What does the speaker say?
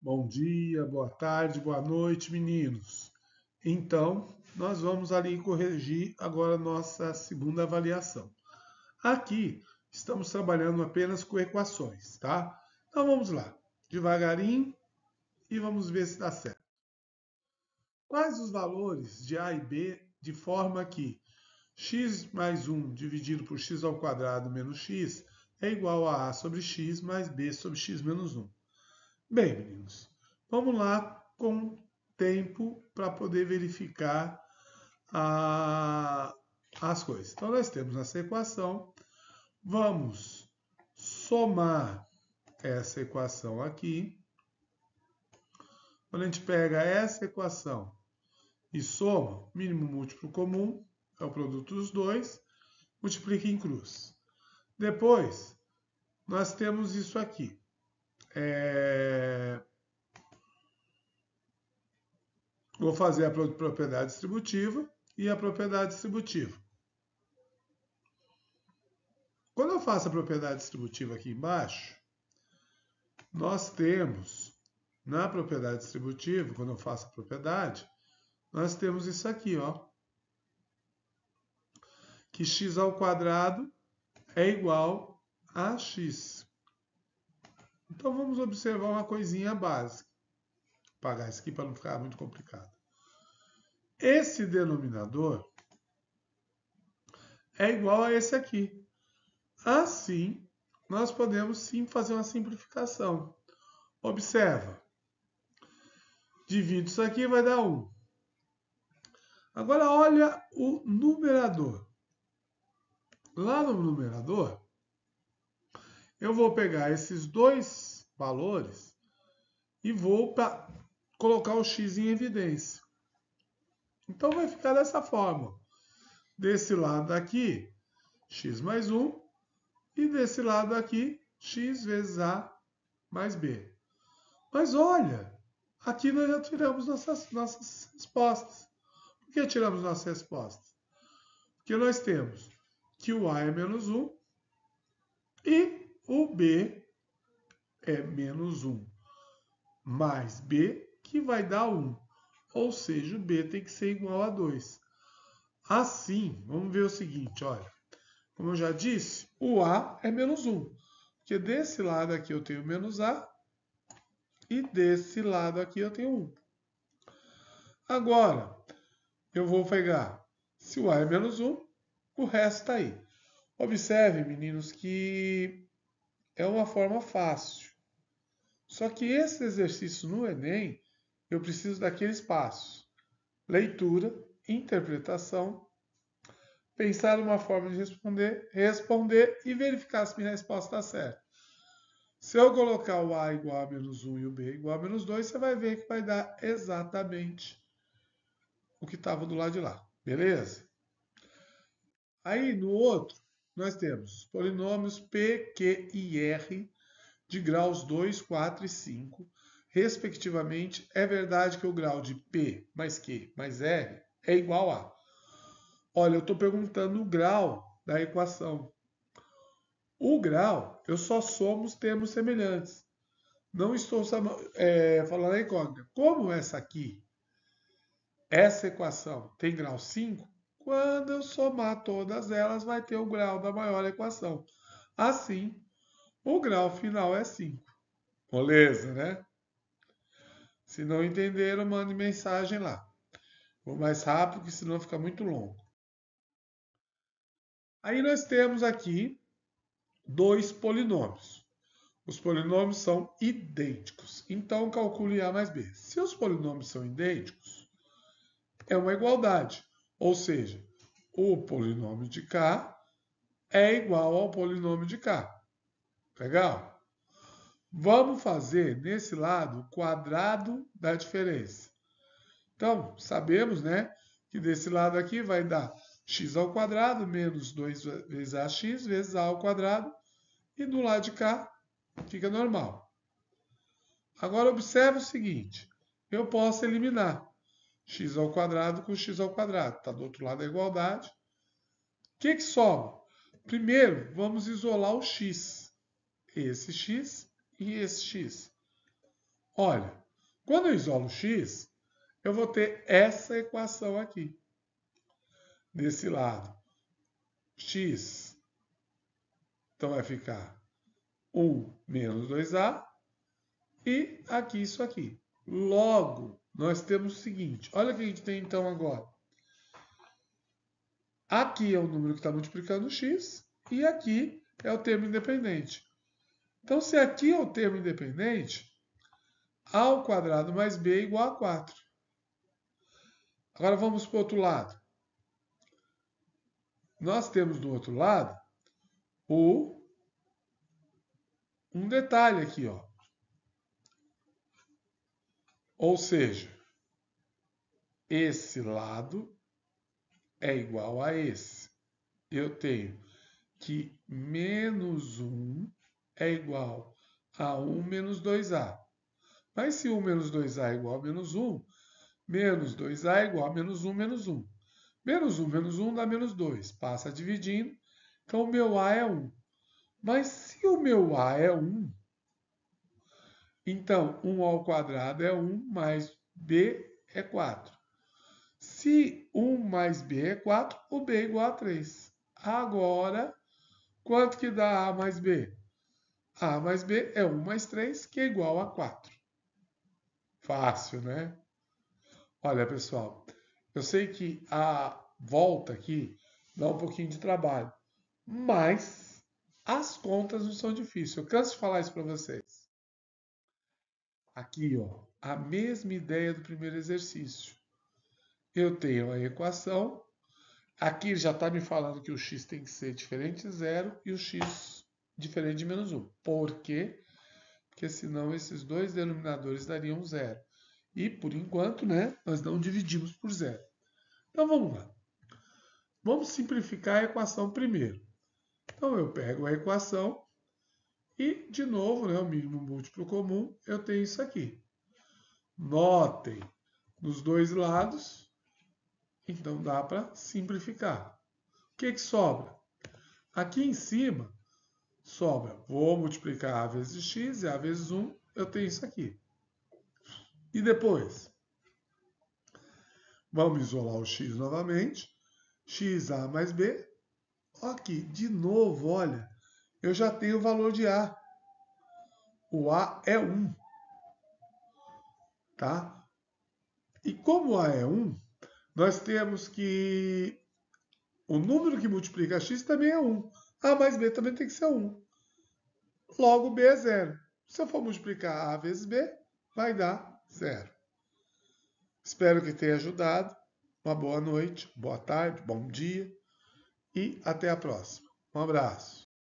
Bom dia, boa tarde, boa noite, meninos. Então, nós vamos ali corrigir agora nossa segunda avaliação. Aqui, estamos trabalhando apenas com equações, tá? Então, vamos lá. Devagarinho e vamos ver se dá certo. Quais os valores de A e B de forma que x mais 1 dividido por x ao quadrado menos x é igual a a sobre x mais b sobre x menos 1. Bem, meninos, vamos lá com tempo para poder verificar a, as coisas. Então, nós temos essa equação. Vamos somar essa equação aqui. Quando a gente pega essa equação e soma, mínimo múltiplo comum é o produto dos dois, multiplica em cruz. Depois, nós temos isso aqui. É... Vou fazer a propriedade distributiva e a propriedade distributiva. Quando eu faço a propriedade distributiva aqui embaixo, nós temos na propriedade distributiva, quando eu faço a propriedade, nós temos isso aqui, ó. Que x ao quadrado é igual a x. Então vamos observar uma coisinha básica. Vou apagar isso aqui para não ficar muito complicado. Esse denominador é igual a esse aqui. Assim, nós podemos sim fazer uma simplificação. Observa. Divido isso aqui vai dar 1. Agora olha o numerador. Lá no numerador, eu vou pegar esses dois valores e vou colocar o x em evidência. Então vai ficar dessa forma. Desse lado aqui, x mais 1. E desse lado aqui, x vezes a mais b. Mas olha, aqui nós já tiramos nossas, nossas respostas. Por que tiramos nossas respostas? Porque nós temos que o a é menos 1 e o B é menos 1 mais B, que vai dar 1. Ou seja, o B tem que ser igual a 2. Assim, vamos ver o seguinte, olha. Como eu já disse, o A é menos 1. Porque desse lado aqui eu tenho menos A e desse lado aqui eu tenho 1. Agora, eu vou pegar, se o A é menos 1, o resto está aí. Observe, meninos, que é uma forma fácil. Só que esse exercício no Enem, eu preciso daqueles passos: leitura, interpretação, pensar uma forma de responder, responder e verificar se minha resposta está certa. Se eu colocar o A igual a menos 1 e o B igual a menos 2, você vai ver que vai dar exatamente o que estava do lado de lá. Beleza? Aí no outro, nós temos os polinômios P, Q e R de graus 2, 4 e 5, respectivamente. É verdade que o grau de P mais Q mais R é igual a. Olha, eu estou perguntando o grau da equação. O grau, eu só somo os termos semelhantes. Não estou é, falando a incógnita. Como essa aqui, essa equação tem grau 5, quando eu somar todas elas, vai ter o grau da maior equação. Assim, o grau final é 5. Moleza, né? Se não entenderam, mande mensagem lá. Vou mais rápido, que senão fica muito longo. Aí nós temos aqui dois polinômios. Os polinômios são idênticos. Então, calcule A mais B. Se os polinômios são idênticos, é uma igualdade. Ou seja, o polinômio de K é igual ao polinômio de K. Legal? Vamos fazer nesse lado o quadrado da diferença. Então, sabemos né, que desse lado aqui vai dar x ao quadrado menos 2 vezes ax vezes a ao quadrado. E do lado de cá fica normal. Agora observe o seguinte, eu posso eliminar x ao quadrado com x ao quadrado. Está do outro lado da igualdade. O que, que Primeiro, vamos isolar o x. Esse x e esse x. Olha, quando eu isolo o x, eu vou ter essa equação aqui. Desse lado, x. Então vai ficar 1 menos 2a. E aqui isso aqui. Logo, nós temos o seguinte: olha o que a gente tem então agora. Aqui é o número que está multiplicando x e aqui é o termo independente. Então, se aqui é o termo independente, a ao quadrado mais b é igual a 4. Agora vamos para o outro lado. Nós temos do outro lado o um detalhe aqui, ó. Ou seja, esse lado é igual a esse. Eu tenho que menos 1 é igual a 1 menos 2a. Mas se 1 menos 2a é igual a menos 1, menos 2a é igual a menos 1 menos 1. Menos 1 menos 1 dá menos 2. Passa dividindo, então o meu a é 1. Mas se o meu a é 1, então, 1 ao quadrado é 1 mais b é 4. Se 1 mais b é 4, o b é igual a 3. Agora, quanto que dá a mais b? a mais b é 1 mais 3, que é igual a 4. Fácil, né? Olha, pessoal, eu sei que a volta aqui dá um pouquinho de trabalho, mas as contas não são difíceis. Eu canso de falar isso para vocês. Aqui, ó, a mesma ideia do primeiro exercício. Eu tenho a equação. Aqui já está me falando que o x tem que ser diferente de zero e o x diferente de menos 1. Por quê? Porque senão esses dois denominadores dariam zero. E por enquanto, né, nós não dividimos por zero. Então vamos lá. Vamos simplificar a equação primeiro. Então eu pego a equação e, de novo, né, o mínimo múltiplo comum, eu tenho isso aqui. Notem, nos dois lados, então dá para simplificar. O que, que sobra? Aqui em cima, sobra, vou multiplicar a vezes x e a vezes 1, eu tenho isso aqui. E depois, vamos isolar o x novamente, x a mais b, aqui, de novo, olha, eu já tenho o valor de A. O A é 1. Tá? E como A é 1, nós temos que o número que multiplica x também é 1. A mais b também tem que ser 1. Logo, b é 0. Se eu for multiplicar A vezes B, vai dar 0. Espero que tenha ajudado. Uma boa noite, boa tarde, bom dia e até a próxima. Um abraço.